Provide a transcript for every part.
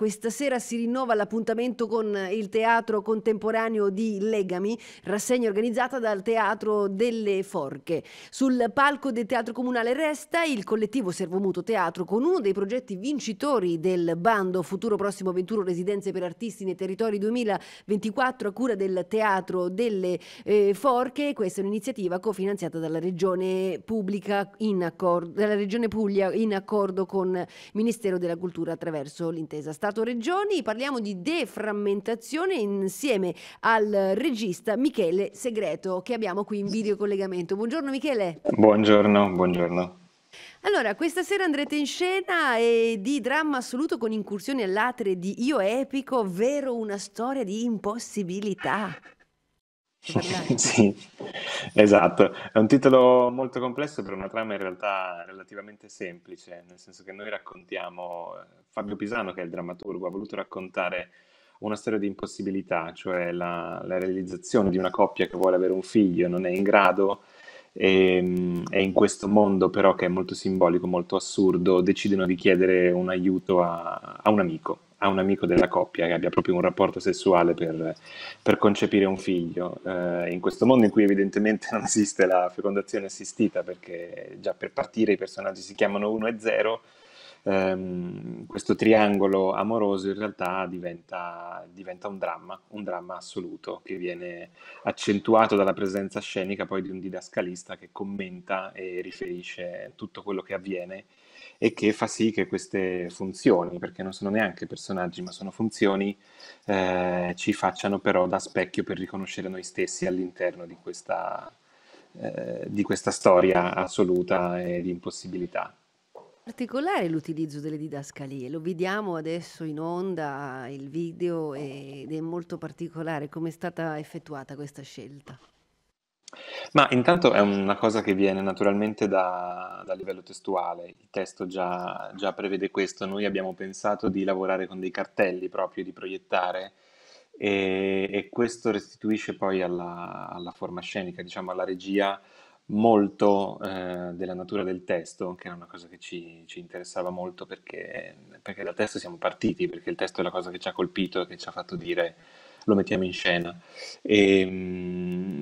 Questa sera si rinnova l'appuntamento con il teatro contemporaneo di Legami, rassegna organizzata dal Teatro delle Forche. Sul palco del Teatro Comunale resta il collettivo Servomuto Teatro con uno dei progetti vincitori del bando Futuro Prossimo 21 Residenze per Artisti nei Territori 2024 a cura del Teatro delle eh, Forche. Questa è un'iniziativa cofinanziata dalla Regione, in accordo, dalla Regione Puglia in accordo con il Ministero della Cultura attraverso l'intesa statale Stato-Regioni, parliamo di deframmentazione insieme al regista Michele Segreto che abbiamo qui in videocollegamento. Buongiorno Michele. Buongiorno, buongiorno. Allora, questa sera andrete in scena e di dramma assoluto con incursioni all'atre di Io Epico, vero una storia di impossibilità. sì, esatto. È un titolo molto complesso per una trama in realtà relativamente semplice, nel senso che noi raccontiamo, eh, Fabio Pisano, che è il drammaturgo, ha voluto raccontare una storia di impossibilità, cioè la, la realizzazione di una coppia che vuole avere un figlio, e non è in grado e, ehm, e, in questo mondo però che è molto simbolico, molto assurdo, decidono di chiedere un aiuto a, a un amico a un amico della coppia che abbia proprio un rapporto sessuale per, per concepire un figlio. Eh, in questo mondo in cui evidentemente non esiste la fecondazione assistita, perché già per partire i personaggi si chiamano 1 e 0, ehm, questo triangolo amoroso in realtà diventa, diventa un dramma, un dramma assoluto che viene accentuato dalla presenza scenica poi di un didascalista che commenta e riferisce tutto quello che avviene e che fa sì che queste funzioni, perché non sono neanche personaggi ma sono funzioni, eh, ci facciano però da specchio per riconoscere noi stessi all'interno di questa, eh, di questa storia assoluta e di impossibilità. Particolare l'utilizzo delle didascalie, lo vediamo adesso in onda il video ed è molto particolare. Come è stata effettuata questa scelta? Ma intanto è una cosa che viene naturalmente da, da livello testuale, il testo già, già, prevede questo, noi abbiamo pensato di lavorare con dei cartelli proprio, di proiettare e, e questo restituisce poi alla, alla forma scenica, diciamo alla regia, molto eh, della natura del testo, che è una cosa che ci, ci interessava molto perché, perché, dal testo siamo partiti, perché il testo è la cosa che ci ha colpito e che ci ha fatto dire lo mettiamo in scena. E, ehm,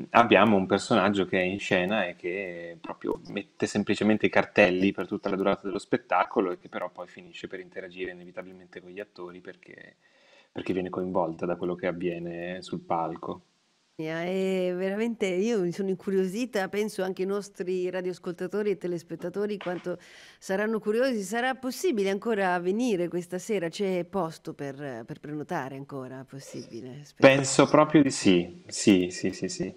mh, abbiamo un personaggio che è in scena e che proprio mette semplicemente i cartelli per tutta la durata dello spettacolo e che però poi finisce per interagire inevitabilmente con gli attori perché, perché viene coinvolta da quello che avviene sul palco. E veramente io mi sono incuriosita, penso anche i nostri radioascoltatori e telespettatori quanto saranno curiosi. Sarà possibile ancora venire questa sera? C'è posto per, per prenotare ancora? Possibile? Spero. Penso proprio di sì, sì, sì, sì, sì.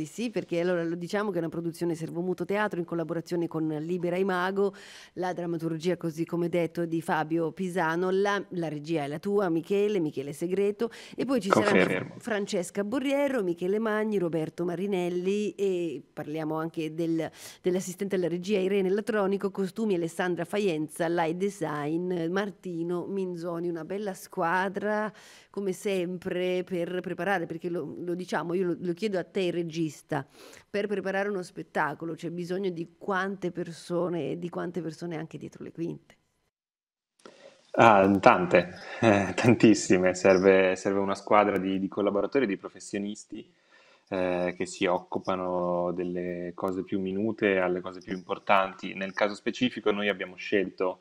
Sì, sì, perché allora lo diciamo che è una produzione Servomuto Teatro in collaborazione con Libera Imago, la drammaturgia, così come detto, di Fabio Pisano, la, la regia è la tua, Michele, Michele Segreto, e poi ci saranno Francesca Borriero, Michele Magni, Roberto Marinelli e parliamo anche del, dell'assistente alla regia Irene Latronico, costumi Alessandra Faienza, light design, Martino Minzoni, una bella squadra come sempre per preparare, perché lo, lo diciamo, io lo, lo chiedo a te regia regista, per preparare uno spettacolo c'è bisogno di quante persone e di quante persone anche dietro le quinte? Ah, tante, eh, tantissime, serve, serve, una squadra di, di collaboratori, di professionisti eh, che si occupano delle cose più minute alle cose più importanti. Nel caso specifico noi abbiamo scelto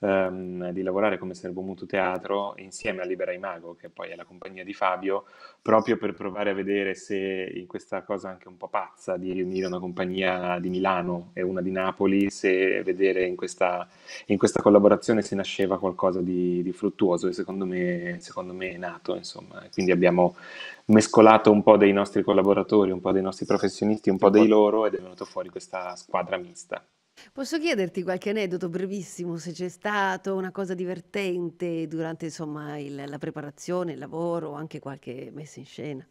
ehm, di lavorare come servo muto teatro insieme a Libera Imago, che poi è la compagnia di Fabio, proprio per provare a vedere se in questa cosa anche un po' pazza di riunire una compagnia di Milano e una di Napoli, se vedere in questa, in questa collaborazione se nasceva qualcosa di, di fruttuoso e secondo me, secondo me è nato, insomma. Quindi abbiamo mescolato un po' dei nostri collaboratori, un po' dei nostri professionisti, un po' dei loro ed è venuto fuori questa squadra mista. Posso chiederti qualche aneddoto brevissimo, se c'è stato, una cosa divertente durante insomma il la preparazione, il lavoro, anche qualche messa in scena?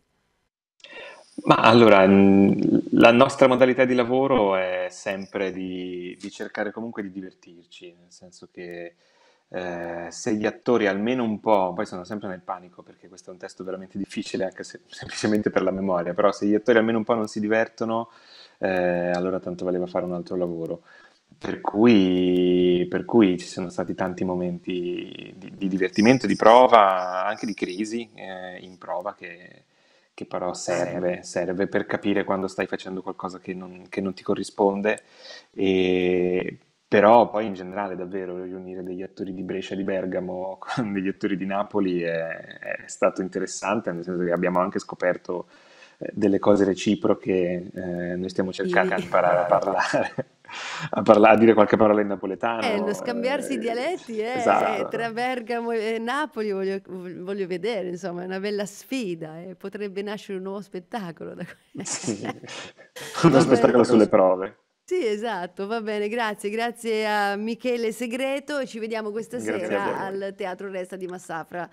Ma allora, la nostra modalità di lavoro è sempre di di cercare comunque di divertirci, nel senso che eh, se gli attori almeno un po', poi sono sempre nel panico perché questo è un testo veramente difficile anche se, semplicemente per la memoria, però se gli attori almeno un po' non si divertono, eh, allora tanto valeva fare un altro lavoro. Per cui, per cui, ci sono stati tanti momenti di, di divertimento, di prova, anche di crisi eh, in prova che, che però serve, serve, per capire quando stai facendo qualcosa che non, che non ti corrisponde e però poi in generale davvero riunire degli attori di Brescia e di Bergamo con degli attori di Napoli è, è, stato interessante, nel senso che abbiamo anche scoperto eh, delle cose reciproche, eh, noi stiamo cercando di imparare a parlare. A, parlare, a dire qualche parola in napoletano. Eh, lo scambiarsi eh, dialetti eh, esatto. Eh, tra Bergamo e Napoli voglio, voglio, vedere, insomma, è una bella sfida eh, potrebbe nascere un nuovo spettacolo. Da... sì, uno spettacolo sulle prove. Sì, esatto, va bene, grazie, grazie a Michele Segreto, ci vediamo questa grazie sera al Teatro Resta di Massafra.